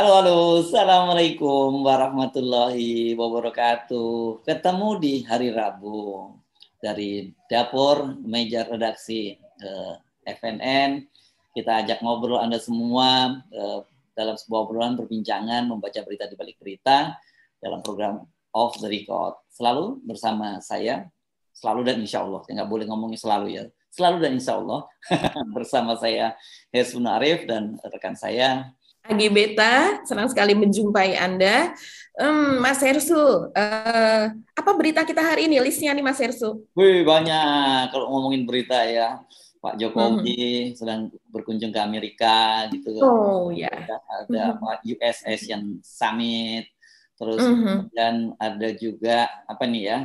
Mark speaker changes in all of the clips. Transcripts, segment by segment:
Speaker 1: Halo, halo, assalamualaikum warahmatullahi wabarakatuh. Ketemu di hari Rabu dari dapur meja redaksi eh, FNN. Kita ajak ngobrol Anda semua eh, dalam sebuah obrolan perbincangan membaca berita di balik berita dalam program Off the Record. Selalu bersama saya, selalu dan insya Allah. Saya nggak boleh ngomongnya selalu ya. Selalu dan insya Allah bersama saya Hesun Arif dan rekan saya
Speaker 2: Agi Beta, senang sekali menjumpai Anda. Um, Mas Hersu. uh, apa berita kita hari ini? Listnya nih Mas Hersu.
Speaker 1: Wih, banyak kalau ngomongin berita ya. Pak Jokowi hmm. sedang berkunjung ke Amerika gitu. Oh ya. Ada, ada hmm. Pak US Asian Summit. Terus hmm. dan ada juga apa nih ya?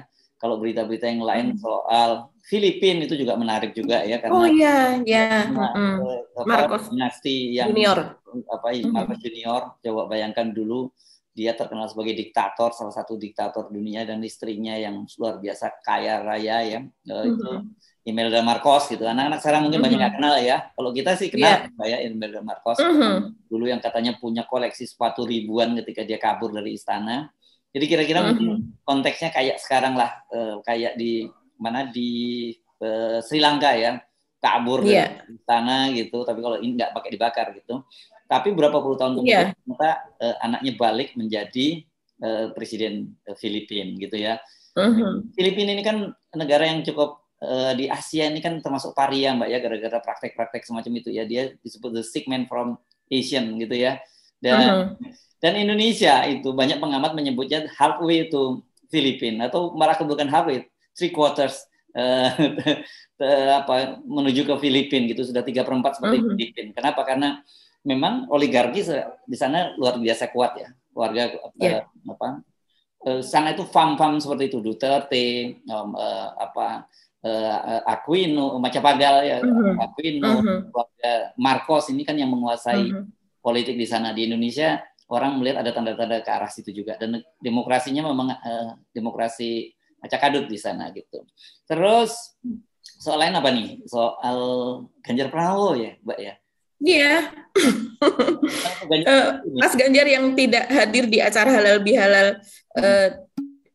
Speaker 1: kalau berita-berita yang lain hmm. soal Filipina itu juga menarik juga ya karena Oh iya,
Speaker 2: ya. Nah, mm.
Speaker 1: Marcos dinasti yang Junior apa hmm. Marcos mm. Junior coba bayangkan dulu dia terkenal sebagai diktator salah satu diktator dunia dan istrinya yang luar biasa kaya raya ya mm. itu Imelda Marcos gitu. Anak-anak sekarang mungkin mm -hmm. banyak nggak kenal ya. Kalau kita sih kenal yeah. ya Imelda Marcos. Mm -hmm. Dulu yang katanya punya koleksi sepatu ribuan ketika dia kabur dari istana. Jadi kira-kira mm -hmm. konteksnya kayak sekarang lah, uh, kayak di mana di uh, Sri Lanka ya, kabur yeah. sana gitu. Tapi kalau ini nggak pakai dibakar gitu. Tapi berapa puluh tahun iya. kemudian yeah. ternyata uh, anaknya balik menjadi uh, presiden uh, Filipina gitu ya. Mm -hmm. Filipina ini kan negara yang cukup uh, di Asia ini kan termasuk paria mbak ya gara-gara praktek-praktek semacam itu ya. Dia disebut the sick man from Asian gitu ya. Dan uh hmm. -huh. Dan Indonesia itu banyak pengamat menyebutnya halfway to Filipina atau malah bukan halfway, three quarters uh, apa menuju ke Filipina gitu sudah tiga perempat seperti mm-hmm. Filipina. Kenapa? Karena memang oligarki di sana luar biasa kuat ya, keluarga yeah. uh, iya. apa uh, sana itu fam-fam seperti itu Duterte, um, uh, apa uh, Aquino, Macapagal ya, mm-hmm. Aquino, mm-hmm. keluarga Marcos ini kan yang menguasai mm-hmm. politik di sana di Indonesia orang melihat ada tanda-tanda ke arah situ juga dan demokrasinya memang uh, demokrasi acak-adut di sana gitu. Terus soal lain apa nih? Soal Ganjar Pranowo ya, Mbak ya. Iya. Yeah. Mas
Speaker 2: Ganjar yang tidak hadir di acara halal bihalal uh, eh,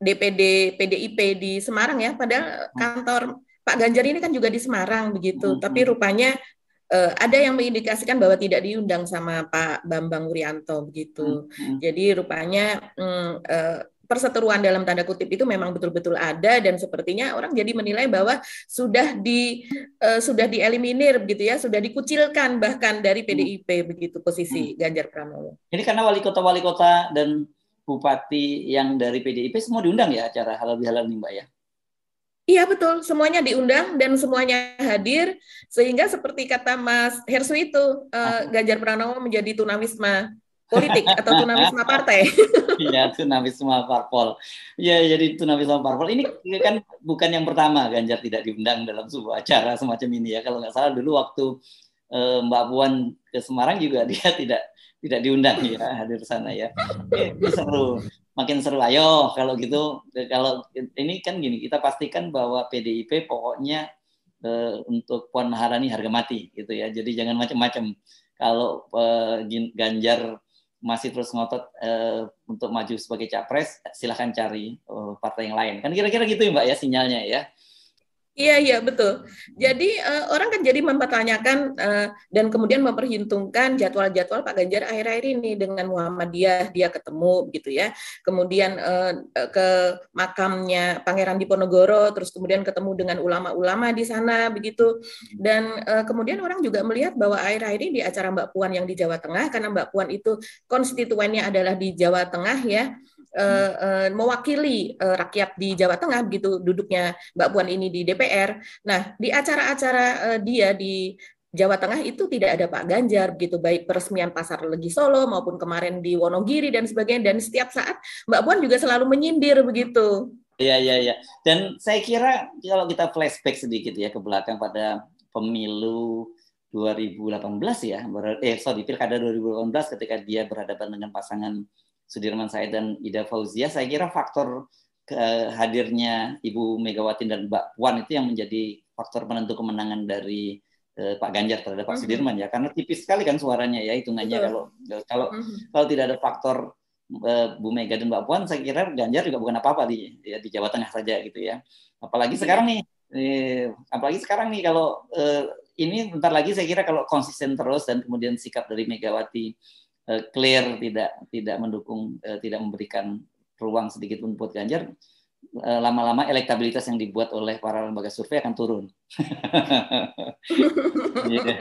Speaker 2: DPD PDIP di Semarang ya, padahal hmm. kantor Pak Ganjar ini kan juga di Semarang begitu, hmm. tapi hmm. rupanya uh, ada yang mengindikasikan bahwa tidak diundang sama Pak Bambang Wuryanto begitu. Hmm. hmm. Jadi rupanya um, uh, perseteruan dalam tanda kutip itu memang betul-betul ada dan sepertinya orang jadi menilai bahwa sudah di uh, sudah dieliminir begitu ya, sudah dikucilkan bahkan dari PDIP hmm. begitu posisi hmm. Ganjar Pranowo.
Speaker 1: Jadi karena wali kota-wali kota dan bupati yang dari PDIP semua diundang ya acara halal bihalal nih Mbak ya.
Speaker 2: Iya betul, semuanya diundang dan semuanya hadir sehingga seperti kata Mas Hersu itu uh, Ganjar Pranowo menjadi tunawisma politik atau tunawisma partai.
Speaker 1: Iya, tunawisma parpol. Iya, jadi tunawisma parpol ini kan bukan yang pertama Ganjar tidak diundang dalam sebuah acara semacam ini ya. Kalau nggak salah dulu waktu uh, Mbak Puan ke Semarang juga dia tidak tidak diundang ya hadir sana ya. Ini seru makin seru. Ayo kalau gitu kalau ini kan gini kita pastikan bahwa PDIP pokoknya eh, untuk Puan Maharani harga mati gitu ya. Jadi jangan macam-macam. Kalau eh, Ganjar masih terus ngotot eh, untuk maju sebagai capres, silahkan cari partai yang lain. Kan kira-kira gitu ya Mbak ya sinyalnya
Speaker 2: ya. Iya iya betul. Jadi uh, orang kan jadi mempertanyakan uh, dan kemudian memperhitungkan jadwal-jadwal Pak Ganjar akhir-akhir ini dengan Muhammadiyah dia ketemu gitu ya. Kemudian uh, ke makamnya Pangeran Diponegoro terus kemudian ketemu dengan ulama-ulama di sana begitu. Dan uh, kemudian orang juga melihat bahwa akhir-akhir ini di acara Mbak Puan yang di Jawa Tengah karena Mbak Puan itu konstituennya adalah di Jawa Tengah ya uh, uh, mewakili uh, rakyat di Jawa Tengah gitu duduknya Mbak Puan ini di DPR. Nah, di acara-acara uh, dia di Jawa Tengah itu tidak ada Pak Ganjar gitu baik peresmian pasar Legi Solo maupun kemarin di Wonogiri dan sebagainya dan setiap saat Mbak Puan juga selalu menyindir begitu.
Speaker 1: Iya iya iya. Dan saya kira kalau kita flashback sedikit ya ke belakang pada pemilu 2018 ya, eh sorry pilkada 2018 ketika dia berhadapan dengan pasangan Sudirman Said dan Ida Fauzia, saya kira faktor eh, hadirnya Ibu Megawati dan Mbak Puan itu yang menjadi faktor penentu kemenangan dari eh, Pak Ganjar terhadap Pak mhm. Sudirman ya karena tipis sekali kan suaranya ya hitungannya kalau kalau mhm. kalau tidak ada faktor eh, Bu Mega dan Mbak Puan saya kira Ganjar juga bukan apa-apa di ya, di Jawa Tengah saja gitu ya apalagi iya. sekarang nih eh, apalagi sekarang nih kalau eh, ini bentar lagi saya kira kalau konsisten terus dan kemudian sikap dari Megawati Eh, clear tidak tidak mendukung eh, tidak memberikan ruang sedikit pun buat Ganjar Eh, lama-lama elektabilitas yang dibuat oleh para lembaga survei akan turun. Iya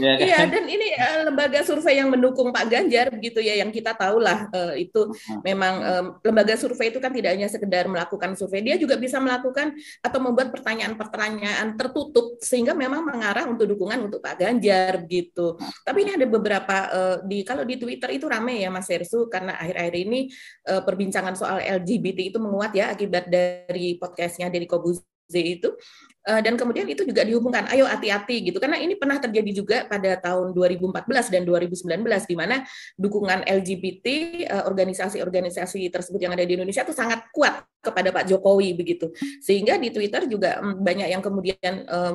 Speaker 1: yeah, kan? Iya, dan
Speaker 2: ini uh, lembaga survei yang mendukung Pak Ganjar begitu ya yang kita tahulah uh, eh, itu memang um, lembaga survei itu kan tidak hanya sekedar melakukan survei, dia juga bisa melakukan atau membuat pertanyaan-pertanyaan tertutup sehingga memang mengarah untuk dukungan untuk Pak Ganjar begitu. Tapi ini ada beberapa uh, di kalau di Twitter itu ramai ya Mas Hersu karena akhir-akhir ini uh, perbincangan soal LGBT itu menguat ya akibat akibat dari podcastnya dari Kobuze itu Eh, dan kemudian itu juga dihubungkan ayo hati-hati gitu karena ini pernah terjadi juga pada tahun 2014 dan 2019 di mana dukungan LGBT eh, organisasi-organisasi tersebut yang ada di Indonesia itu sangat kuat kepada Pak Jokowi begitu sehingga di Twitter juga mm, banyak yang kemudian eh,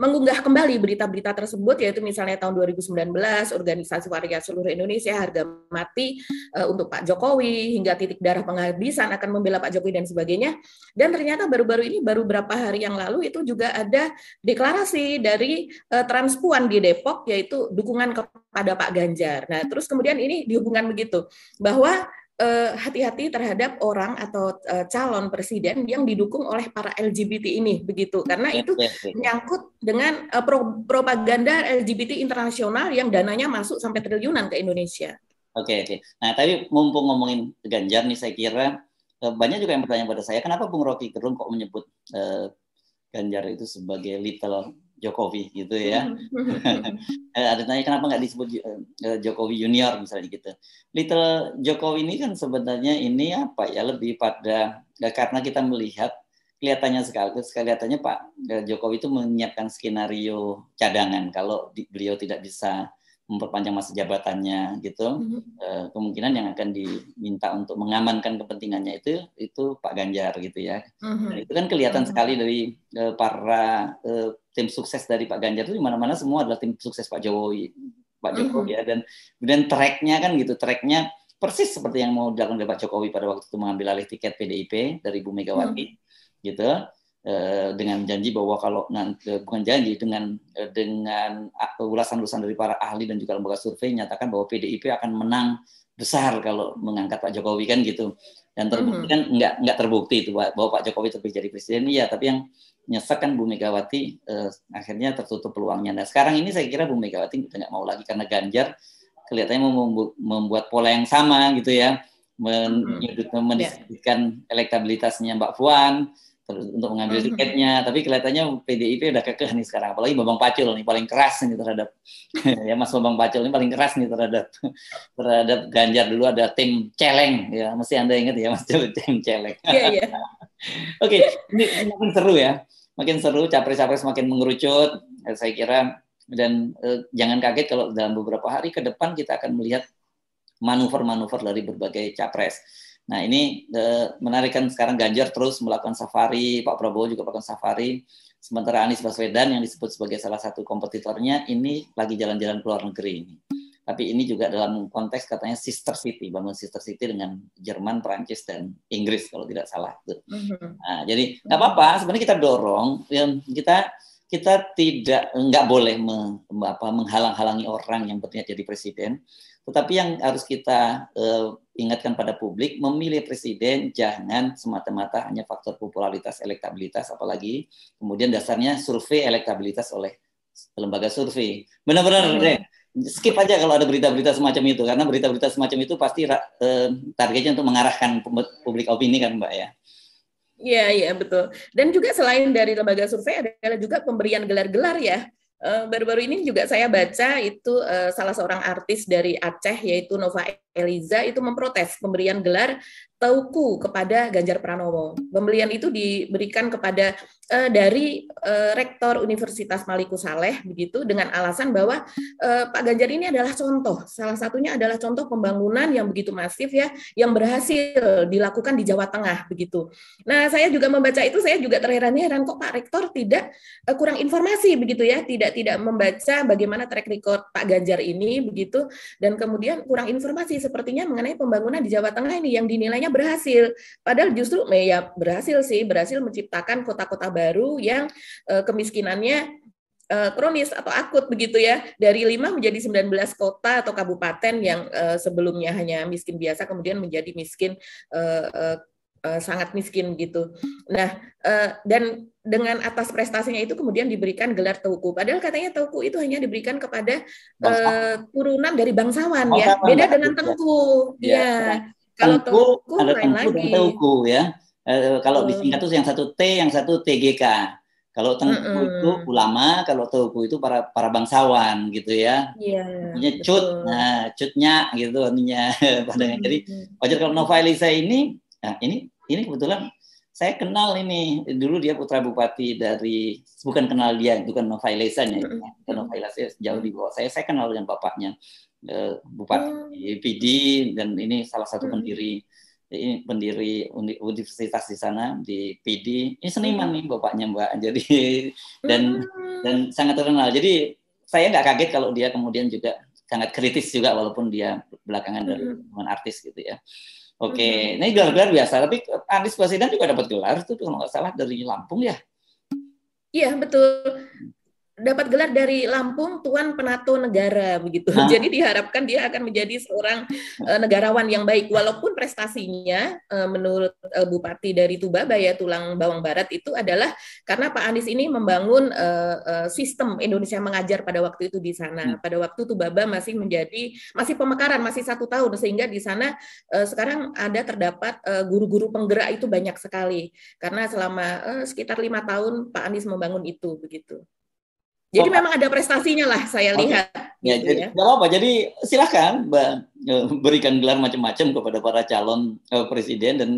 Speaker 2: mengunggah kembali berita-berita tersebut yaitu misalnya tahun 2019 organisasi warga seluruh Indonesia harga mati untuk Pak Jokowi hingga titik darah penghabisan akan membela Pak Jokowi dan sebagainya dan ternyata baru-baru ini baru berapa hari yang lalu itu juga ada deklarasi dari uh, transpuan di Depok yaitu dukungan kepada Pak Ganjar. Nah, terus kemudian ini dihubungkan begitu bahwa eh, hati-hati uh, terhadap orang atau uh, calon presiden yang didukung oleh para LGBT ini begitu karena itu menyangkut dengan uh, pro propaganda LGBT internasional yang dananya masuk sampai triliunan ke Indonesia.
Speaker 1: Oke okay, oke. Okay. Nah tapi mumpung ngomongin Ganjar nih saya kira banyak juga yang bertanya pada saya kenapa Bung Rocky Gerung kok menyebut Ganjar itu sebagai little Jokowi gitu ya. Hmm. Eh, ada tanya kenapa nggak disebut eh, Jokowi Junior misalnya gitu. Little Jokowi ini kan sebenarnya ini apa ya lebih pada ya karena kita melihat kelihatannya sekali kelihatannya Pak Jokowi itu menyiapkan skenario cadangan kalau beliau tidak bisa memperpanjang masa jabatannya gitu mm-hmm. uh, kemungkinan yang akan diminta untuk mengamankan kepentingannya itu itu Pak Ganjar gitu ya mm-hmm. nah, itu kan kelihatan mm-hmm. sekali dari uh, para uh, tim sukses dari Pak Ganjar itu di mana-mana semua adalah tim sukses Pak Jokowi Pak Jokowi mm-hmm. ya dan kemudian tracknya kan gitu tracknya persis seperti yang mau dilakukan oleh Pak Jokowi pada waktu itu mengambil alih tiket PDIP dari Bu Megawati mm-hmm. gitu Eh, dengan janji bahwa kalau nanti eh, bukan janji dengan eh, dengan ah, ulasan-ulasan dari para ahli dan juga lembaga survei nyatakan bahwa PDIP akan menang besar kalau mengangkat Pak Jokowi kan gitu dan terbukti mhm. kan mm-hmm. nggak nggak terbukti itu bahwa Pak Jokowi terpilih jadi presiden iya tapi yang nyesek kan Bu Megawati eh, akhirnya tertutup peluangnya nah sekarang ini saya kira Bu Megawati kita nggak mau lagi karena Ganjar kelihatannya mau membuat pola yang sama gitu ya mhm. menyudut mendiskreditkan ya. elektabilitasnya Mbak Puan untuk mengambil hmm. tiketnya. Tapi kelihatannya PDIP udah kekeh nih sekarang. Apalagi Bambang Pacul nih paling keras nih terhadap ya Mas Bambang Pacul ini paling keras nih terhadap terhadap Ganjar dulu ada tim celeng ya. Mesti Anda ingat ya Mas tim celeng. Iya, iya. Oke, ini makin seru ya. Makin seru capres-capres makin mengerucut. Eh, saya kira dan eh, jangan kaget kalau dalam beberapa hari ke depan kita akan melihat manuver-manuver dari berbagai capres Nah ini e, menarik kan sekarang Ganjar terus melakukan safari, Pak Prabowo juga melakukan safari. Sementara Anies Baswedan yang disebut sebagai salah satu kompetitornya ini lagi jalan-jalan ke luar negeri ini. Tapi ini juga dalam konteks katanya sister city, bangun sister city dengan Jerman, Perancis dan Inggris kalau tidak salah.
Speaker 2: Mm-hmm.
Speaker 1: Nah, jadi nggak apa-apa. Sebenarnya kita dorong, ya, kita kita tidak nggak boleh me, apa, menghalang-halangi orang yang berniat jadi presiden. Tetapi yang harus kita uh, ingatkan pada publik, memilih presiden jangan semata-mata hanya faktor popularitas, elektabilitas, apalagi kemudian dasarnya survei elektabilitas oleh lembaga survei. Benar-benar hmm. skip aja kalau ada berita-berita semacam itu, karena berita-berita semacam itu pasti uh, targetnya untuk mengarahkan publik opini kan Mbak ya.
Speaker 2: Iya, iya betul. Dan juga selain dari lembaga survei ada juga pemberian gelar-gelar ya. Eh, baru-baru ini juga saya baca itu eh, salah seorang artis dari Aceh yaitu Nova Eliza itu memprotes pemberian gelar Tauku kepada Ganjar Pranowo. Pembelian itu diberikan kepada eh, dari eh, rektor Universitas Maliku Saleh begitu dengan alasan bahwa eh, Pak Ganjar ini adalah contoh. Salah satunya adalah contoh pembangunan yang begitu masif ya yang berhasil dilakukan di Jawa Tengah begitu. Nah, saya juga membaca itu saya juga terheran-heran kok Pak Rektor tidak eh, kurang informasi begitu ya, tidak tidak membaca bagaimana track record Pak Ganjar ini begitu dan kemudian kurang informasi sepertinya mengenai pembangunan di Jawa Tengah ini yang dinilainya akhirnya berhasil. Padahal justru eh, ya berhasil sih, berhasil menciptakan kota-kota baru yang eh, kemiskinannya eh, kronis atau akut begitu ya. Dari 5 menjadi 19 kota atau kabupaten yang eh, sebelumnya hanya miskin biasa kemudian menjadi miskin eh, eh, eh sangat miskin gitu. Nah, eh, dan dengan atas prestasinya itu kemudian diberikan gelar tauku Padahal katanya tauku itu hanya diberikan kepada Bangsa. turunan dari bangsawan, ya. Beda ya. dengan tengku. Iya. ya kalau tungku, ada Tengku dan tengku
Speaker 1: ya. Uh, kalau di disingkat hmm. itu yang satu T, yang satu TGK. Kalau tengku hmm. itu ulama, kalau tauku itu para para bangsawan gitu ya.
Speaker 2: Iya. Yeah,
Speaker 1: cut, nah cutnya gitu artinya -hmm. Jadi wajar hmm, hmm. kalau Elisa ini, nah ini ini kebetulan saya kenal ini dulu dia putra bupati dari bukan kenal dia bukan Elisa nya, -hmm. Elisa ya. jauh di bawah saya. Saya kenal dengan bapaknya. Eh, bupati hmm. PD dan ini salah satu hmm. pendiri eh, ini pendiri universitas di sana di PD ini seniman hmm. nih bapaknya mbak jadi dan hmm. dan sangat terkenal jadi saya nggak kaget kalau dia kemudian juga sangat kritis juga walaupun dia belakangan dari teman artis gitu ya oke ini gelar-gelar biasa tapi Anies Baswedan juga dapat gelar itu kalau nggak salah dari Lampung ya
Speaker 2: iya betul dapat gelar dari Lampung Tuan Penato Negara begitu. Nah. Jadi diharapkan dia akan menjadi seorang uh, negarawan yang baik walaupun prestasinya uh, menurut uh, Bupati dari Tuba Baya Tulang Bawang Barat itu adalah karena Pak Anies ini membangun uh, uh, sistem Indonesia mengajar pada waktu itu di sana. Hmm. Pada waktu Tubaba masih menjadi masih pemekaran masih satu tahun sehingga di sana uh, sekarang ada terdapat guru-guru uh, penggerak itu banyak sekali karena selama uh, sekitar lima tahun Pak Anies membangun itu begitu. Jadi oh, memang ada prestasinya lah saya okay. lihat. Ya, gitu jadi, ya.
Speaker 1: apa, jadi silahkan e, berikan gelar macam-macam kepada para calon uh, presiden dan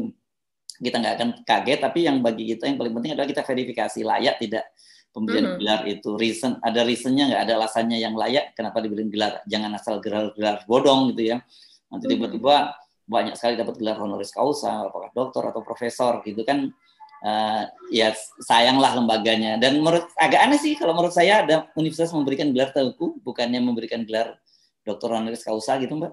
Speaker 1: kita nggak akan kaget. Tapi yang bagi kita yang paling penting adalah kita verifikasi layak tidak pemberian mm -hmm. gelar itu reason ada reasonnya nggak ada alasannya yang layak kenapa diberi gelar jangan asal gelar-gelar bodong gitu ya nanti mm-hmm. tiba-tiba banyak sekali dapat gelar honoris causa apakah dokter atau profesor gitu kan uh, ya sayanglah lembaganya. Dan menurut agak aneh sih kalau menurut saya ada universitas memberikan gelar tauku bukannya memberikan gelar doktor honoris causa gitu mbak?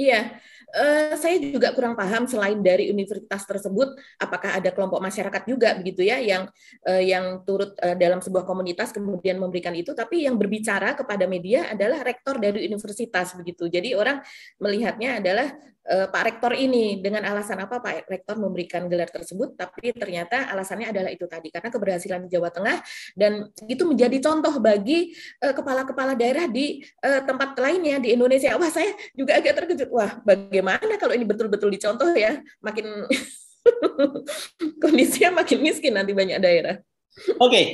Speaker 2: Iya, Uh, saya juga kurang paham selain dari universitas tersebut, apakah ada kelompok masyarakat juga begitu ya yang uh, yang turut uh, dalam sebuah komunitas kemudian memberikan itu, tapi yang berbicara kepada media adalah rektor dari universitas begitu. Jadi orang melihatnya adalah Pak Rektor ini dengan alasan apa Pak Rektor memberikan gelar tersebut, tapi ternyata alasannya adalah itu tadi karena keberhasilan di Jawa Tengah dan itu menjadi contoh bagi kepala-kepala daerah di tempat lainnya di Indonesia. Wah saya juga agak terkejut. Wah bagaimana bagaimana kalau ini betul-betul dicontoh ya makin kondisinya makin miskin nanti banyak daerah.
Speaker 1: Oke, okay.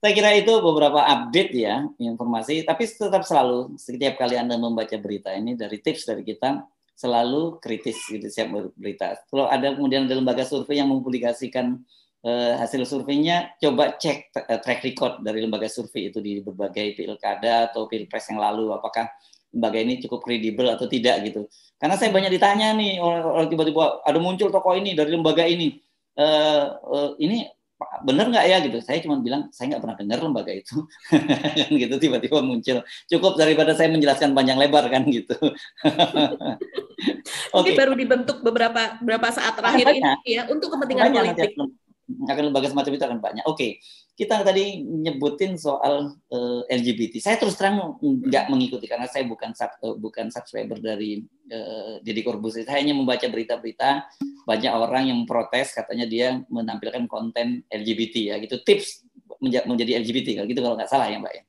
Speaker 1: saya kira itu beberapa update ya informasi. Tapi tetap selalu setiap kali anda membaca berita ini dari tips dari kita selalu kritis gitu siap berita. Kalau ada kemudian ada lembaga survei yang mempublikasikan eh, hasil surveinya, coba cek eh, track record dari lembaga survei itu di berbagai pilkada atau pilpres yang lalu apakah lembaga ini cukup kredibel atau tidak gitu. Karena saya banyak ditanya nih orang tiba-tiba ada muncul tokoh ini dari lembaga ini, e, e, ini bener nggak ya gitu? Saya cuma bilang saya nggak pernah dengar lembaga itu, gitu tiba-tiba muncul. Cukup daripada saya menjelaskan panjang lebar kan gitu. Oke. Okay. baru dibentuk beberapa beberapa saat terakhir ah, ini
Speaker 2: ya untuk kepentingan banyak politik.
Speaker 1: Akan lembaga semacam itu akan banyak. Oke. Okay kita tadi nyebutin soal uh, eh, LGBT. Saya terus terang nggak mengikuti karena saya bukan sub, uh, bukan subscriber dari uh, Deddy Corbuzier. Saya hanya membaca berita-berita banyak orang yang protes katanya dia menampilkan konten LGBT ya gitu. Tips menjadi LGBT kalau gitu kalau nggak salah ya Mbak ya.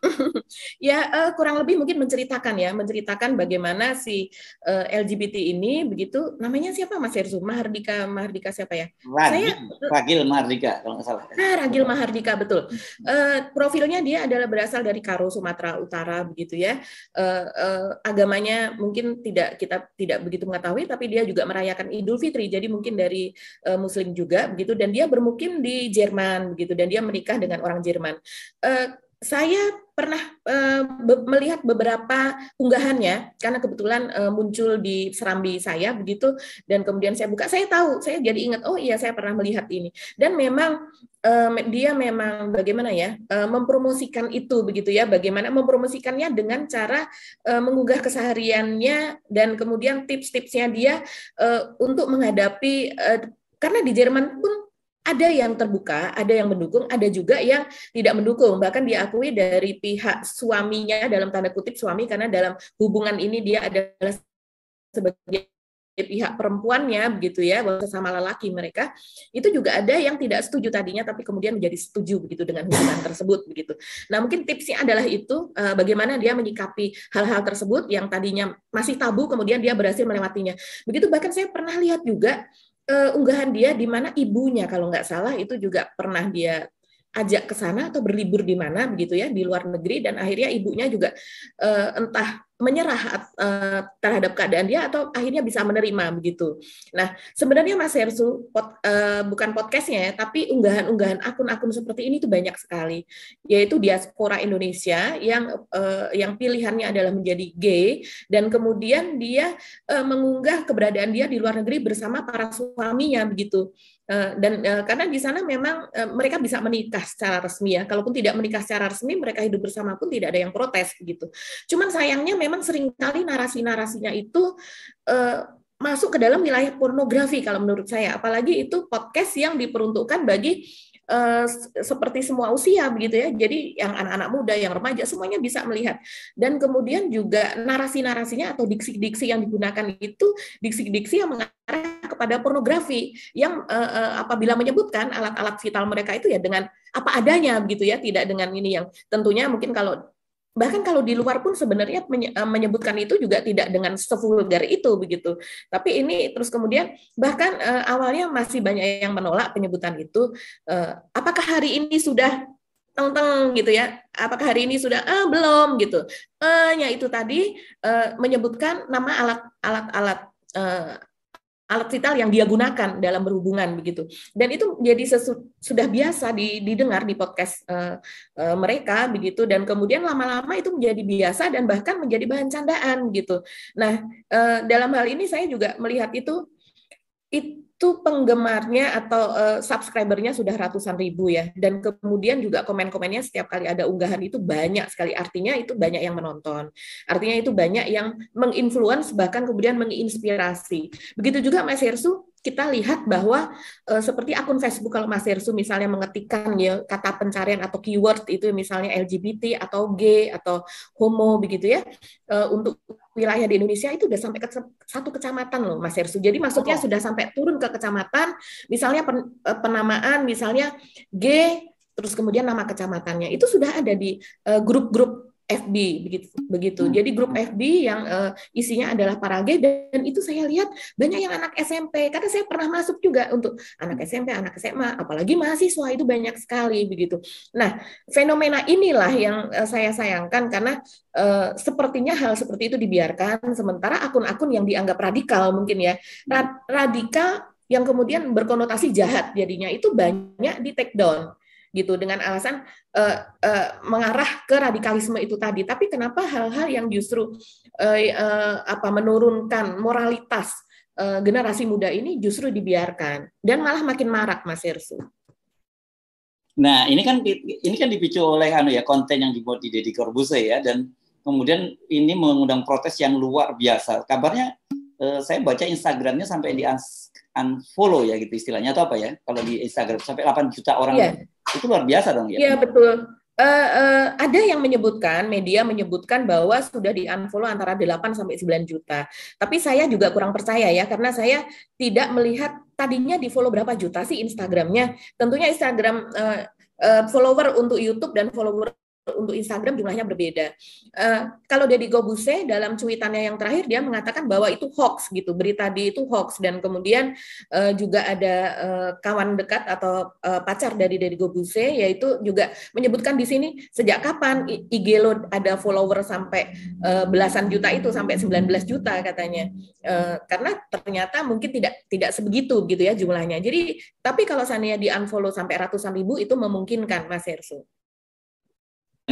Speaker 2: ya uh, kurang lebih mungkin menceritakan ya, menceritakan bagaimana si uh, eh, LGBT ini begitu. Namanya siapa Mas Herzu? Mahardika, Mahardika siapa ya? Ragil, Saya
Speaker 1: Ragil Mahardika kalau nggak salah.
Speaker 2: Ah Ragil Mahardika betul. Uh, profilnya dia adalah berasal dari Karo Sumatera Utara begitu ya. Uh, uh, agamanya mungkin tidak kita tidak begitu mengetahui, tapi dia juga merayakan Idul Fitri. Jadi mungkin dari uh, Muslim juga begitu. Dan dia bermukim di Jerman begitu. Dan dia menikah dengan orang Jerman. Uh, saya pernah e, be melihat beberapa unggahannya karena kebetulan e, muncul di serambi saya begitu dan kemudian saya buka saya tahu saya jadi ingat oh iya saya pernah melihat ini dan memang e, dia memang bagaimana ya e, mempromosikan itu begitu ya bagaimana mempromosikannya dengan cara e, mengunggah kesehariannya dan kemudian tips-tipsnya dia e, untuk menghadapi e, karena di Jerman pun ada yang terbuka, ada yang mendukung, ada juga yang tidak mendukung. Bahkan diakui dari pihak suaminya dalam tanda kutip suami karena dalam hubungan ini dia adalah sebagai pihak perempuannya begitu ya sama lelaki mereka itu juga ada yang tidak setuju tadinya tapi kemudian menjadi setuju begitu dengan hubungan tersebut begitu. Nah mungkin tipsnya adalah itu eh, bagaimana dia menyikapi hal-hal tersebut yang tadinya masih tabu kemudian dia berhasil melewatinya. Begitu bahkan saya pernah lihat juga uh, unggahan dia di mana ibunya kalau nggak salah itu juga pernah dia ajak ke sana atau berlibur di mana begitu ya di luar negeri dan akhirnya ibunya juga uh, entah menyerah uh, terhadap keadaan dia atau akhirnya bisa menerima begitu. Nah, sebenarnya Mas Hersu pot, uh, bukan podcastnya ya, tapi unggahan-unggahan akun-akun seperti ini itu banyak sekali. Yaitu diaspora Indonesia yang uh, yang pilihannya adalah menjadi gay dan kemudian dia uh, mengunggah keberadaan dia di luar negeri bersama para suaminya begitu. Eh, dan eh, karena di sana memang eh, mereka bisa menikah secara resmi ya kalaupun tidak menikah secara resmi mereka hidup bersama pun tidak ada yang protes gitu cuman sayangnya memang seringkali narasi-narasinya itu uh, masuk ke dalam wilayah pornografi kalau menurut saya apalagi itu podcast yang diperuntukkan bagi Eh, seperti semua usia begitu ya. Jadi yang anak-anak muda, yang remaja semuanya bisa melihat. Dan kemudian juga narasi-narasinya atau diksi-diksi yang digunakan itu diksi-diksi yang mengarah kepada pornografi yang uh, uh, apabila menyebutkan alat-alat vital mereka itu ya dengan apa adanya begitu ya, tidak dengan ini yang tentunya mungkin kalau bahkan kalau di luar pun sebenarnya eh, menyebutkan itu juga tidak dengan sevulgar itu begitu. Tapi ini terus kemudian bahkan uh, awalnya masih banyak yang menolak penyebutan itu. uh, apakah hari ini sudah teng-teng gitu ya? Apakah hari ini sudah ah belum gitu? hanya ya itu tadi uh, menyebutkan nama alat-alat alat, uh, alat vital yang dia gunakan dalam berhubungan begitu. Dan itu jadi sesu, sudah biasa didengar di podcast uh, uh, mereka begitu dan kemudian lama-lama itu menjadi biasa dan bahkan menjadi bahan candaan gitu. Nah, uh, dalam hal ini saya juga melihat itu it, itu penggemarnya atau uh, subscribernya sudah ratusan ribu ya dan kemudian juga komen-komennya setiap kali ada unggahan itu banyak sekali artinya itu banyak yang menonton artinya itu banyak yang menginfluence bahkan kemudian menginspirasi begitu juga Mas Hersu kita lihat bahwa e, seperti akun Facebook kalau Mas Hersu misalnya mengetikkan ya kata pencarian atau keyword itu misalnya LGBT atau gay atau homo begitu ya e, untuk wilayah di Indonesia itu udah sampai ke satu kecamatan loh Mas Hersu. Jadi maksudnya oh. sudah sampai turun ke kecamatan, misalnya eh, penamaan misalnya G terus kemudian nama kecamatannya itu sudah ada di eh, grup-grup uh, grup -grup FB begitu begitu. Hmm. Jadi grup FB yang uh, isinya adalah para gay dan itu saya lihat banyak yang anak SMP Kata saya pernah masuk juga untuk anak SMP, anak SMA, apalagi mahasiswa itu banyak sekali begitu. Nah, fenomena inilah yang uh, saya sayangkan karena uh, sepertinya hal seperti itu dibiarkan sementara akun-akun yang dianggap radikal mungkin ya. Ra radikal yang kemudian berkonotasi jahat jadinya itu banyak di take down gitu dengan alasan uh, uh, mengarah ke radikalisme itu tadi tapi kenapa hal-hal yang justru uh, uh, apa menurunkan moralitas uh, generasi muda ini justru dibiarkan dan malah makin marak Mas Irsu
Speaker 1: Nah, ini kan ini kan dipicu oleh anu ya konten yang dibuat di Deddy Corbuzier ya dan kemudian ini mengundang protes yang luar biasa. Kabarnya eh, saya baca Instagramnya sampai di unfollow ya gitu istilahnya atau apa ya kalau di Instagram sampai 8 juta orang yeah. itu luar biasa dong ya. Iya
Speaker 2: betul. Uh, uh, ada yang menyebutkan media menyebutkan bahwa sudah di unfollow antara 8 sampai 9 juta. Tapi saya juga kurang percaya ya karena saya tidak melihat tadinya di follow berapa juta sih Instagramnya. Tentunya Instagram uh, uh, follower untuk YouTube dan follower untuk Instagram jumlahnya berbeda. Uh, kalau Deddy Gobuse dalam cuitannya yang terakhir dia mengatakan bahwa itu hoax gitu, berita di itu hoax dan kemudian uh, juga ada uh, kawan dekat atau uh, pacar dari Deddy Gobuse yaitu juga menyebutkan di sini sejak kapan IG lo ada follower sampai uh, belasan juta itu sampai 19 juta katanya. Uh, karena ternyata mungkin tidak tidak sebegitu gitu ya jumlahnya. Jadi tapi kalau seandainya di unfollow sampai ratusan ribu itu memungkinkan Mas Hersu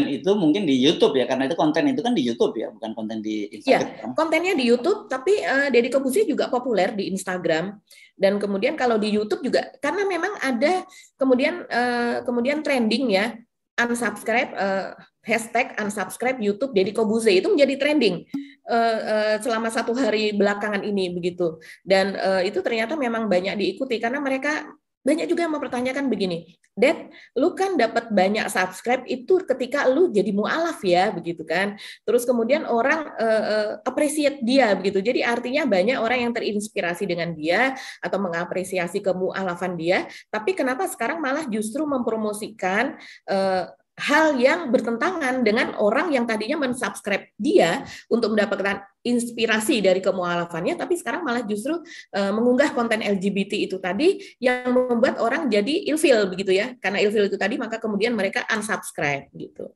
Speaker 1: itu mungkin di YouTube ya karena itu konten itu kan di YouTube ya bukan konten di iya, Instagram. Ya,
Speaker 2: kontennya di YouTube tapi uh, Deddy Kebusi juga populer di Instagram dan kemudian kalau di YouTube juga karena memang ada kemudian uh, kemudian trending ya unsubscribe uh, hashtag unsubscribe YouTube Deddy Kebusi itu menjadi trending uh, uh, selama satu hari belakangan ini begitu dan uh, itu ternyata memang banyak diikuti karena mereka banyak juga yang mempertanyakan begini, Dad, lu kan dapat banyak subscribe itu ketika lu jadi mualaf ya, begitu kan. Terus kemudian orang uh, appreciate dia begitu. Jadi artinya banyak orang yang terinspirasi dengan dia atau mengapresiasi kemualafan dia, tapi kenapa sekarang malah justru mempromosikan uh, hal yang bertentangan dengan orang yang tadinya mensubscribe dia untuk mendapatkan inspirasi dari kemualafannya tapi sekarang malah justru uh, mengunggah konten LGBT itu tadi yang membuat orang jadi ilfil begitu ya karena ilfil itu tadi maka kemudian mereka unsubscribe
Speaker 1: gitu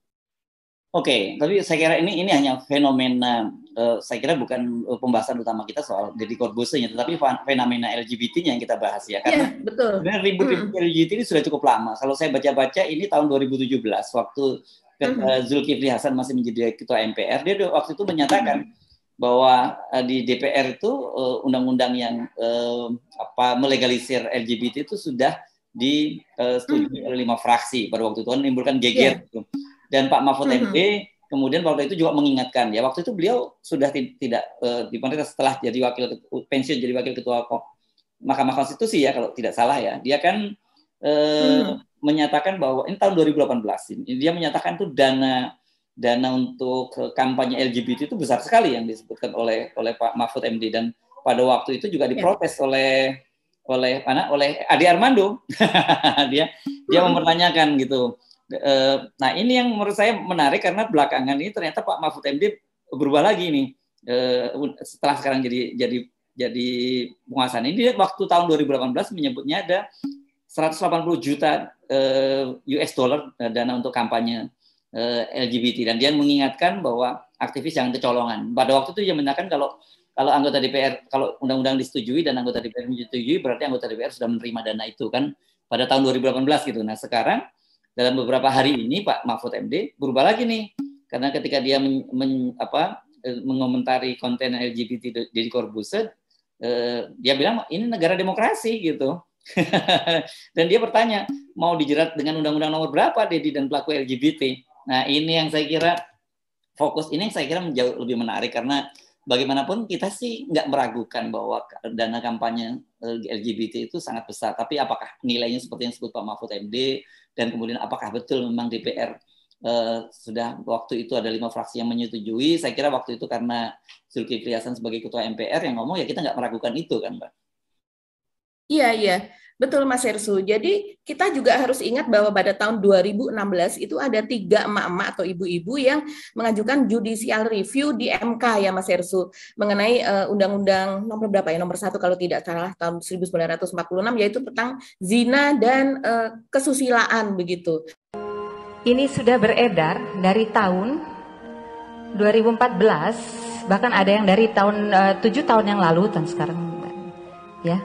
Speaker 1: Oke, okay, tapi saya kira ini ini hanya fenomena uh, saya kira bukan eh, pembahasan utama kita soal jadi corbuzier tetapi fenomena LGBT-nya yang kita bahas ya. Karena yeah, betul. ribut-ribut mm. LGBT ini sudah cukup lama. Kalau saya baca-baca ini tahun 2017 waktu mm. uh, Zulkifli Hasan masih menjadi ketua MPR, dia waktu itu menyatakan mm. bahwa di DPR itu undang undang-undang yang uh, apa melegalisir LGBT itu sudah disetujui uh, hmm. oleh lima fraksi pada waktu itu kan menimbulkan iya. geger yeah. Gitu dan Pak Mahfud MD mm mm-hmm. MD kemudian waktu itu juga mengingatkan ya waktu itu beliau sudah tidak uh, di pemerintah setelah jadi wakil pensiun jadi wakil ketua Mahkamah Konstitusi ya kalau tidak salah ya dia kan uh, mm -hmm. menyatakan bahwa ini tahun 2018 ini dia menyatakan tuh dana dana untuk eh, kampanye LGBT itu besar sekali yang disebutkan oleh oleh Pak Mahfud MD dan pada waktu itu juga iya. diprotes yeah. oleh oleh mana oleh Adi Armando dia dia mm-hmm. mempertanyakan gitu Eh, nah ini yang menurut saya menarik karena belakangan ini ternyata Pak Mahfud MD berubah lagi nih eh, setelah sekarang jadi jadi jadi penguasaan ini waktu tahun 2018 menyebutnya ada 180 juta eh, US dollar dana untuk kampanye LGBT dan dia mengingatkan bahwa aktivis yang kecolongan. Pada waktu itu dia menyatakan kalau kalau anggota DPR kalau undang-undang disetujui dan anggota DPR menyetujui berarti anggota DPR sudah menerima dana itu kan pada tahun 2018 gitu. Nah, sekarang dalam beberapa hari ini Pak Mahfud MD berubah lagi nih karena ketika dia men, men, apa, e, mengomentari konten LGBT jadi korbuset e, dia bilang ini negara demokrasi gitu dan dia bertanya mau dijerat dengan undang-undang nomor berapa Dedi dan pelaku LGBT nah ini yang saya kira fokus ini yang saya kira menjauh lebih menarik karena bagaimanapun kita sih nggak meragukan bahwa dana kampanye eh, LGBT itu sangat besar. Tapi apakah nilainya seperti yang disebut Pak Mahfud MD dan kemudian apakah betul memang DPR eh, sudah waktu itu ada lima fraksi yang menyetujui? Saya kira waktu itu karena Zulkifli Hasan sebagai ketua MPR yang ngomong ya kita nggak meragukan itu kan, Mbak.
Speaker 2: Iya, iya. Betul Mas Hersu. Jadi kita juga harus ingat bahwa pada tahun 2016 itu ada tiga emak-emak atau ibu-ibu yang mengajukan judicial review di MK ya Mas Hersu mengenai eh, undang-undang uh, nomor berapa ya nomor satu kalau tidak salah tahun 1946 yaitu tentang zina dan uh, kesusilaan begitu. Ini sudah beredar dari tahun 2014 bahkan ada yang dari tahun eh, uh, 7 tahun yang lalu tahun sekarang ya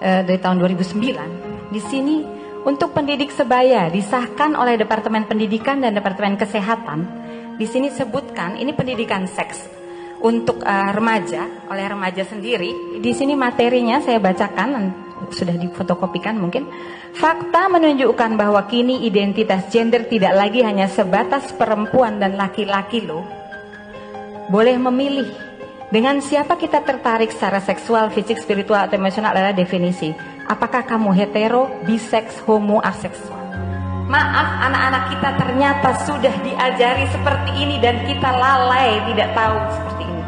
Speaker 2: eh, dari tahun 2009 di sini untuk pendidik sebaya disahkan oleh Departemen Pendidikan dan Departemen Kesehatan. Di sini sebutkan ini pendidikan seks untuk uh, remaja oleh remaja sendiri. Di sini materinya saya bacakan sudah difotokopikan mungkin. Fakta menunjukkan bahwa kini identitas gender tidak lagi hanya sebatas perempuan dan laki-laki loh. Boleh memilih dengan siapa kita tertarik secara seksual, fisik, spiritual, atau emosional adalah definisi. Apakah kamu hetero, biseks, homo, aseksual? Maaf anak-anak kita ternyata sudah diajari seperti ini dan kita lalai tidak tahu seperti ini.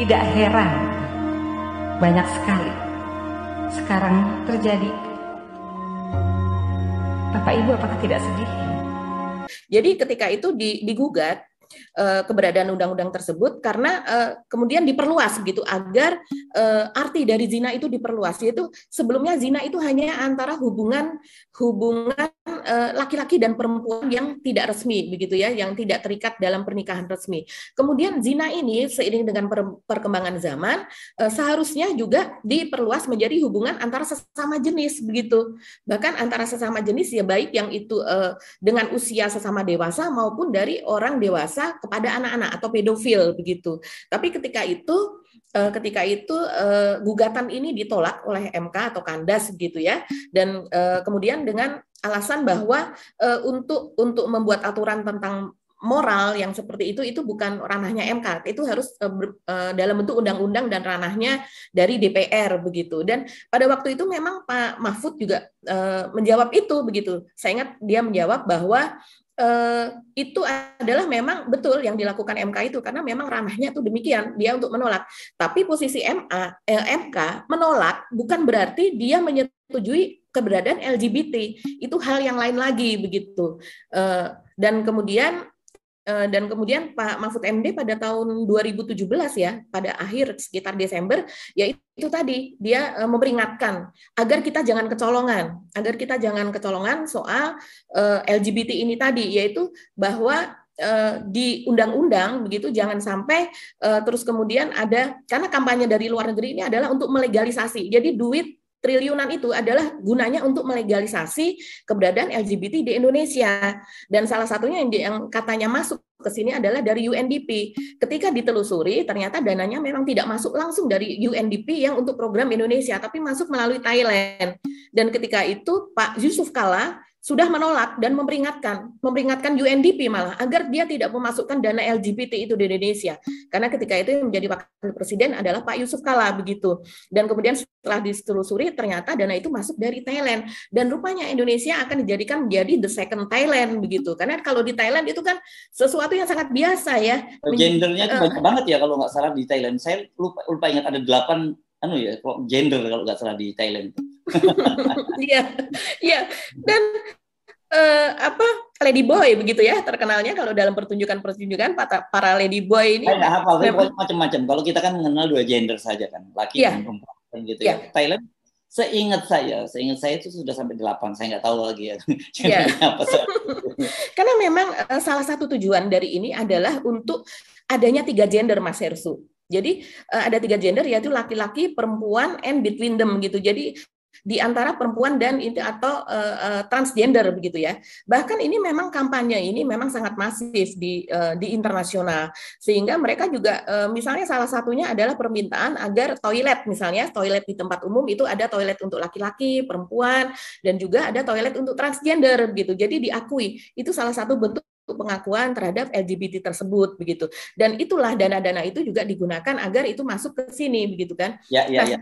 Speaker 2: Tidak heran. Banyak sekali. Sekarang terjadi. Bapak Ibu apakah tidak sedih? Jadi ketika itu digugat Eh, keberadaan undang-undang tersebut karena uh, kemudian diperluas begitu agar uh, arti dari zina itu diperluas yaitu sebelumnya zina itu hanya antara hubungan hubungan laki-laki uh, dan perempuan yang tidak resmi begitu ya yang tidak terikat dalam pernikahan resmi. Kemudian zina ini seiring dengan per perkembangan zaman uh, seharusnya juga diperluas menjadi hubungan antara sesama jenis begitu. Bahkan antara sesama jenis ya baik yang itu uh, dengan usia sesama dewasa maupun dari orang dewasa kepada anak-anak atau pedofil begitu. Tapi ketika itu eh, ketika itu eh, gugatan ini ditolak oleh MK atau Kandas gitu ya dan eh, kemudian dengan alasan bahwa untuk untuk membuat aturan tentang moral yang seperti itu itu bukan ranahnya MK itu harus dalam bentuk undang-undang dan ranahnya dari DPR begitu dan pada waktu itu memang Pak Mahfud juga menjawab itu begitu saya ingat dia menjawab bahwa eh, itu adalah memang betul yang dilakukan MK itu karena memang ranahnya tuh demikian dia untuk menolak. Tapi posisi MA eh, MK menolak bukan berarti dia menyetujui keberadaan LGBT. Itu hal yang lain lagi begitu. Eh, dan kemudian Eh, dan kemudian Pak Mahfud MD pada tahun 2017 ya pada akhir sekitar Desember yaitu tadi dia eh, memperingatkan agar kita jangan kecolongan agar kita jangan kecolongan soal eh, LGBT ini tadi yaitu bahwa di undang-undang begitu jangan sampai terus kemudian ada karena kampanye dari luar negeri ini adalah untuk melegalisasi jadi duit triliunan itu adalah gunanya untuk melegalisasi keberadaan LGBT di Indonesia. Dan salah satunya yang, yang katanya masuk ke sini adalah dari UNDP. Ketika ditelusuri, ternyata dananya memang tidak masuk langsung dari UNDP yang untuk program Indonesia, tapi masuk melalui Thailand. Dan ketika itu Pak Yusuf Kala sudah menolak dan memperingatkan, memperingatkan UNDP malah agar dia tidak memasukkan dana LGBT itu di Indonesia. Karena ketika itu yang menjadi wakil presiden adalah Pak Yusuf Kala begitu. Dan kemudian setelah ditelusuri ternyata dana itu masuk dari Thailand dan rupanya Indonesia akan dijadikan menjadi the second Thailand begitu. Karena kalau di Thailand itu kan sesuatu yang sangat biasa ya. Gendernya uh, banyak
Speaker 1: banget ya kalau nggak salah di Thailand. Saya lupa, lupa ingat ada delapan anu ya, gender kalau nggak salah di Thailand.
Speaker 2: Iya, iya. Dan uh, apa lady boy begitu ya terkenalnya kalau dalam pertunjukan-pertunjukan para, para lady boy ini nah, hafal
Speaker 1: macam-macam. Kalau kita kan mengenal dua gender saja kan, laki yeah. dan perempuan gitu yeah. ya. Thailand seingat saya, seingat saya itu sudah sampai delapan, saya nggak tahu lagi ya. yeah. apa
Speaker 2: Karena memang uh, salah satu tujuan dari ini adalah untuk adanya tiga gender Mas Hersu. Jadi eh, ada tiga gender yaitu laki-laki, perempuan, and between them gitu. Jadi di antara perempuan dan itu atau uh, transgender begitu ya. Bahkan ini memang kampanye ini memang sangat masif di uh, di internasional sehingga mereka juga uh, misalnya salah satunya adalah permintaan agar toilet misalnya toilet di tempat umum itu ada toilet untuk laki-laki, perempuan dan juga ada toilet untuk transgender begitu. Jadi diakui itu salah satu bentuk pengakuan terhadap LGBT tersebut begitu. Dan itulah dana-dana itu juga digunakan agar itu masuk ke sini begitu kan. Ya, ya, nah, ya.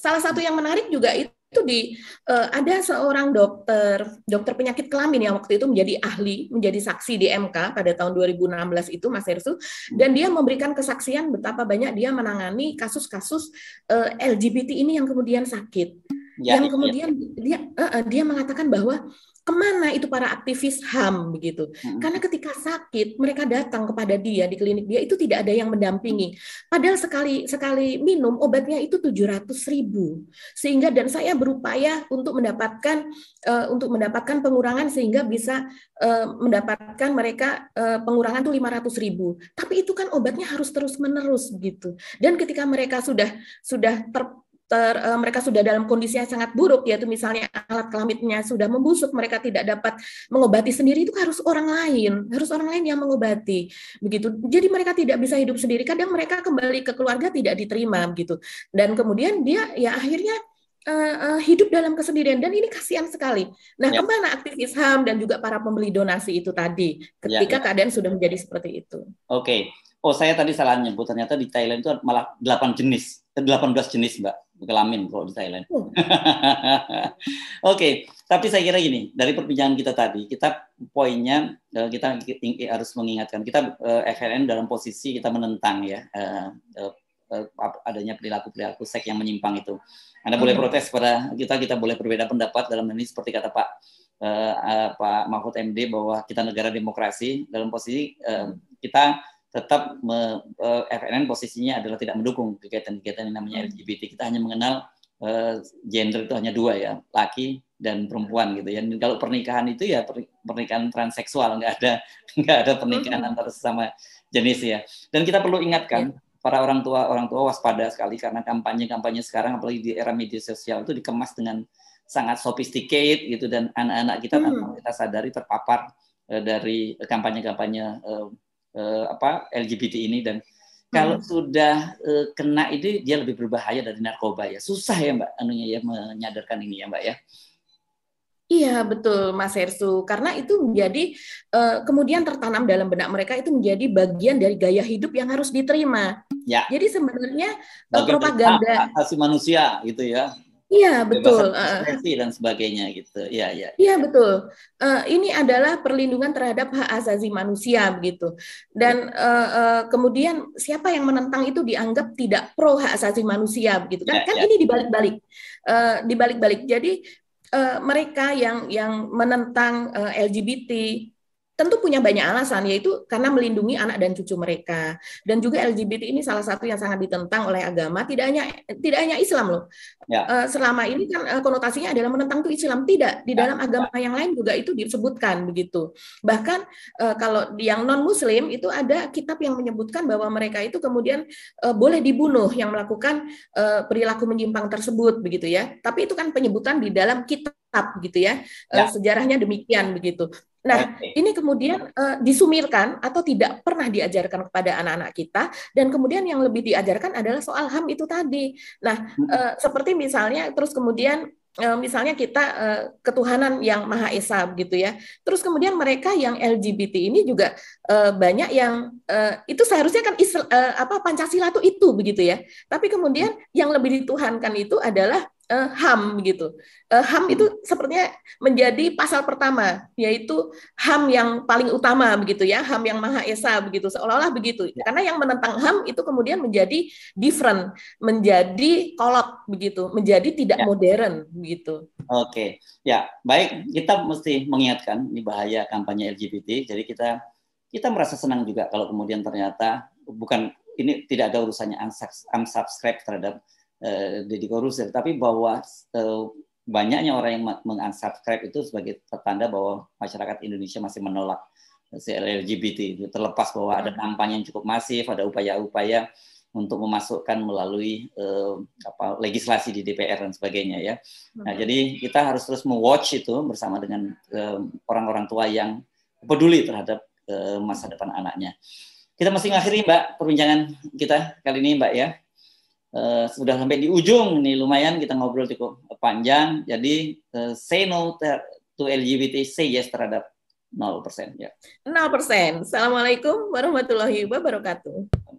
Speaker 2: Salah satu yang menarik juga itu itu di uh, ada seorang dokter dokter penyakit kelamin yang waktu itu menjadi ahli menjadi saksi di MK pada tahun 2016 itu Mas Hersu dan dia memberikan kesaksian betapa banyak dia menangani kasus-kasus uh, eh, LGBT ini yang kemudian sakit ya, yang kemudian ya. dia uh, dia mengatakan bahwa kemana itu para aktivis ham begitu hmm. karena ketika sakit mereka datang kepada dia di klinik dia itu tidak ada yang mendampingi padahal sekali sekali minum obatnya itu 700.000 ribu sehingga dan saya berupaya untuk mendapatkan uh, untuk mendapatkan pengurangan sehingga bisa uh, mendapatkan mereka uh, pengurangan tuh 500.000 ribu tapi itu kan obatnya harus terus menerus gitu dan ketika mereka sudah sudah ter ter, uh, mereka sudah dalam kondisi yang sangat buruk yaitu misalnya alat kelamitnya sudah membusuk mereka tidak dapat mengobati sendiri itu harus orang lain harus orang lain yang mengobati begitu jadi mereka tidak bisa hidup sendiri kadang mereka kembali ke keluarga tidak diterima gitu dan kemudian dia ya akhirnya Uh, uh, hidup dalam kesendirian dan ini kasihan sekali. Nah, ya. kemana aktivis HAM dan juga para pembeli donasi itu tadi ya, ketika ya, ya. keadaan sudah menjadi seperti itu?
Speaker 1: Oke, okay. Oh saya tadi salah nyebut ternyata di Thailand itu malah 8 jenis, 18 eh, jenis mbak kelamin kalau di Thailand. Hmm. Oke, okay. tapi saya kira gini dari perbincangan kita tadi kita poinnya eh, kita eh, harus mengingatkan kita FNN dalam posisi kita menentang ya adanya perilaku-perilaku seks yang menyimpang itu. Anda boleh hmm. protes pada kita, kita boleh berbeda pendapat dalam ini seperti kata Pak Pak Mahfud MD bahwa kita negara demokrasi dalam posisi kita tetap me, uh, e, FNN posisinya adalah tidak mendukung kegiatan-kegiatan yang namanya hmm. LGBT. Kita hanya mengenal uh, gender itu hanya dua ya, laki dan perempuan gitu ya. kalau pernikahan itu ya pernikahan transseksual, nggak ada nggak ada pernikahan mm antara sesama jenis ya. Dan kita perlu ingatkan yeah. para orang tua orang tua waspada sekali karena kampanye-kampanye sekarang apalagi di era media sosial itu dikemas dengan sangat sophisticated gitu dan anak-anak kita hmm. tanpa kita sadari terpapar uh, dari kampanye-kampanye uh, uh, apa LGBT ini dan hmm. kalau sudah uh, kena itu dia lebih berbahaya dari narkoba ya. Susah ya Mbak anunya ya menyadarkan ini ya Mbak ya.
Speaker 2: Iya betul Mas Hersu karena itu menjadi uh, kemudian tertanam dalam benak mereka itu menjadi bagian dari gaya hidup yang harus diterima. Ya. Jadi sebenarnya bagian propaganda
Speaker 1: asli manusia itu ya.
Speaker 2: Iya betul. Ekspresi
Speaker 1: dan sebagainya gitu. Iya iya. Iya,
Speaker 2: iya. betul. Uh, ini adalah perlindungan terhadap hak asasi manusia begitu. Dan uh, uh, kemudian siapa yang menentang itu dianggap tidak pro hak asasi manusia begitu kan? Ya, kan ya. ini dibalik-balik, uh, dibalik-balik. Jadi uh, mereka yang yang menentang uh, LGBT tentu punya banyak alasan yaitu karena melindungi anak dan cucu mereka dan juga LGBT ini salah satu yang sangat ditentang oleh agama tidak hanya tidak hanya Islam loh ya. Eh, selama ini kan eh, konotasinya adalah menentang itu Islam tidak di ya. dalam ya. agama yang lain juga itu disebutkan begitu bahkan uh, kalau yang non Muslim itu ada kitab yang menyebutkan bahwa mereka itu kemudian boleh dibunuh yang melakukan perilaku menyimpang tersebut begitu ya tapi itu kan penyebutan di dalam kitab gitu ya, ya. sejarahnya demikian begitu Nah, ini kemudian uh, disumirkan atau tidak pernah diajarkan kepada anak-anak kita, dan kemudian yang lebih diajarkan adalah soal HAM itu tadi. Nah, uh, seperti misalnya, terus kemudian eh, misalnya kita ketuhanan yang maha esa gitu ya. Terus kemudian mereka yang LGBT ini juga banyak yang itu seharusnya kan Isla, apa Pancasila itu itu begitu ya. Tapi kemudian hmm. yang lebih dituhankan itu adalah uh, eh, HAM gitu. Uh, eh, HAM itu hmm. sepertinya menjadi pasal pertama, yaitu HAM yang paling utama begitu ya, HAM yang maha esa begitu, seolah-olah begitu. Ya. Karena yang menentang HAM itu kemudian menjadi different, menjadi kolot begitu, menjadi tidak ya. modern begitu.
Speaker 1: Oke, ya baik kita mesti mengingatkan ini bahaya kampanye LGBT. Jadi kita kita merasa senang juga kalau kemudian ternyata bukan ini tidak ada urusannya unsubscribe terhadap Eh, Deddy Tapi bahwa eh, banyaknya orang yang mengunsubscribe itu sebagai tanda bahwa masyarakat Indonesia masih menolak eh, si LGBT. Terlepas bahwa ada hmm. kampanye yang cukup masif, ada upaya-upaya untuk memasukkan melalui eh, apa, legislasi di DPR dan sebagainya ya. Nah, hmm. jadi kita harus terus mewatch itu bersama dengan orang-orang eh, tua yang peduli terhadap eh, masa depan anaknya. Kita masih mengakhiri Mbak perbincangan kita kali ini Mbak ya uh, sudah sampai di ujung nih lumayan kita ngobrol cukup panjang. Jadi uh, say no to LGBT, say yes terhadap 0% ya.
Speaker 2: 0%. Assalamualaikum warahmatullahi wabarakatuh.